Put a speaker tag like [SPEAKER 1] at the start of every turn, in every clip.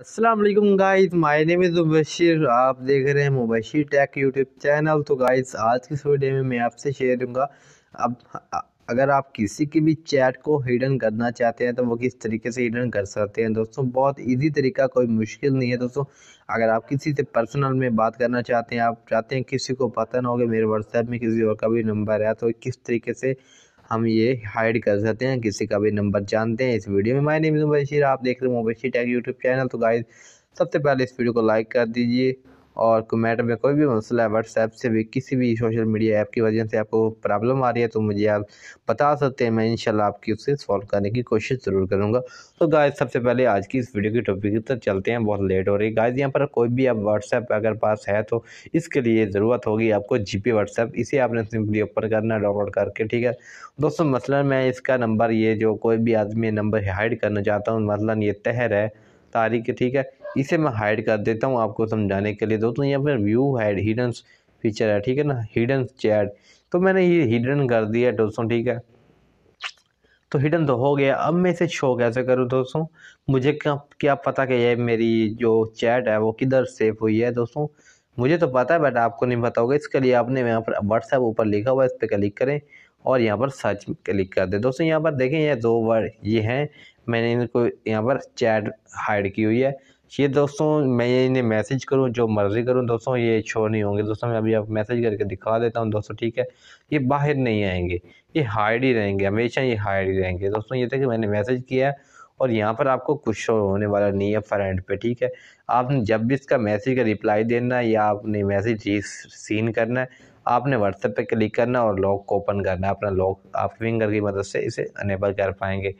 [SPEAKER 1] Aslam guys my name is Mubashir आप देख रहे हैं मुबशिर टेक यूट्यूब चैनल तो गाइस आज की इस वीडियो में मैं आपसे शेयर करूँगा अब अगर आप किसी की भी चैट को हिडन करना चाहते हैं तो वो किस तरीके से हिडन कर सकते हैं दोस्तों बहुत इजी तरीका कोई मुश्किल नहीं है दोस्तों अगर आप किसी से पर्सनल में बात करना चाहते हैं आप चाहते हैं किसी को पता ना हो कि मेरे व्हाट्सएप में किसी और का भी नंबर है तो किस तरीके से हम ये हाइड कर सकते हैं किसी का भी नंबर जानते हैं इस वीडियो में माय नेम बशीर आप देख रहे हो मुबैशिर टैग यूट्यूब चैनल तो गाइज सबसे पहले इस वीडियो को लाइक कर दीजिए और मैटर में कोई भी मसला है व्हाट्सएप से भी किसी भी सोशल मीडिया ऐप की वजह से आपको प्रॉब्लम आ रही है तो मुझे आप बता सकते हैं मैं इंशाल्लाह आपकी उसे सॉल्व करने की कोशिश ज़रूर करूँगा तो गाइस सबसे पहले आज की इस वीडियो की टॉपिक की तरफ चलते हैं बहुत लेट हो रही है गाइस यहाँ पर कोई भी आप व्हाट्सएप अगर पास है तो इसके लिए ज़रूरत होगी आपको जी पी व्हाट्सएप इसे आपने सिंपली ओपन करना डाउनलोड करके ठीक है दोस्तों मसला मैं इसका नंबर ये जो कोई भी आदमी नंबर हाइड करना चाहता हूँ मसला ये तहर है तारीख ठीक है इसे मैं हाइड कर देता हूँ आपको समझाने के लिए दोस्तों यहाँ पर व्यू हाइड हिडन फीचर है ठीक है ना हिडन चैट तो मैंने ये हिडन कर दिया दोस्तों ठीक है तो हिडन तो हो गया अब मैं इसे शो कैसे करूँ दोस्तों मुझे क्या क्या पता कि ये मेरी जो चैट है वो किधर सेव हुई है दोस्तों मुझे तो पता है बट आपको नहीं पता होगा इसके लिए आपने यहाँ पर व्हाट्सएप ऊपर लिखा हुआ है इस पर क्लिक करें और यहाँ पर सर्च क्लिक कर दें दोस्तों यहाँ पर देखें ये दो वर्ड ये हैं मैंने इनको यहाँ पर चैट हाइड की हुई है ये दोस्तों मैं इन्हें मैसेज करूं जो मर्ज़ी करूं दोस्तों ये शोर नहीं होंगे दोस्तों मैं अभी आप मैसेज करके दिखा देता हूं दोस्तों ठीक है ये बाहर नहीं आएंगे ये हाइड ही रहेंगे हमेशा ये हाइड ही रहेंगे दोस्तों ये था कि मैंने मैसेज किया है और यहाँ पर आपको कुछ शो होने वाला नहीं है फ्रंट पे ठीक है आपने जब भी इसका मैसेज का रिप्लाई देना है या आपने मैसेज सीन करना है आपने व्हाट्सएप पे क्लिक करना और लॉक को ओपन करना है अपना लॉक आप फिंगर की मदद से इसे अनेबल कर पाएंगे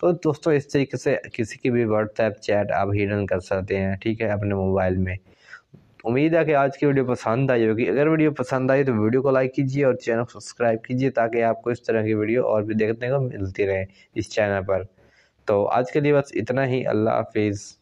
[SPEAKER 1] तो दोस्तों इस तरीके से किसी की भी व्हाट्सएप चैट आप हिडन कर सकते हैं ठीक है अपने मोबाइल में उम्मीद है कि आज की वीडियो पसंद आई होगी अगर वीडियो पसंद आई तो वीडियो को लाइक कीजिए और चैनल को सब्सक्राइब कीजिए ताकि आपको इस तरह की वीडियो और भी देखने को मिलती रहे इस चैनल पर तो आज के लिए बस इतना ही अल्लाह हाफिज़